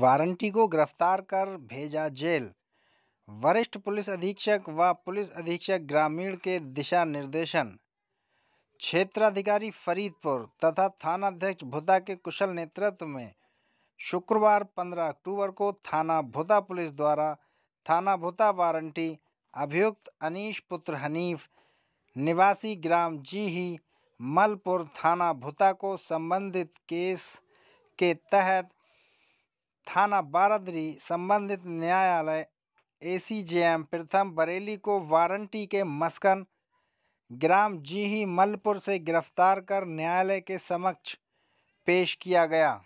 warranty को गिरफ्तार कर भेजा जेल वरिष्ठ पुलिस अधीक्षक व पुलिस अधीक्षक ग्रामीण के दिशा निर्देशन क्षेत्राधिकारी फरीदपुर तथा थानाध्यक्ष भुता के कुशल नेतृत्व में शुक्रवार 15 अक्टूबर को थाना भुता पुलिस द्वारा थाना भुता वारंटी अभियुक्त अनीश पुत्र हनीफ निवासी ग्राम जी ही मलपुर थाना भुता को संबंधित केस के तहत थाना बारादरी संबंधित न्यायालय एसीजेएम प्रथम बरेली को वारंटी के मस्कन ग्राम जीही मलपुर से गिरफ्तार कर न्यायालय के समक्ष पेश किया गया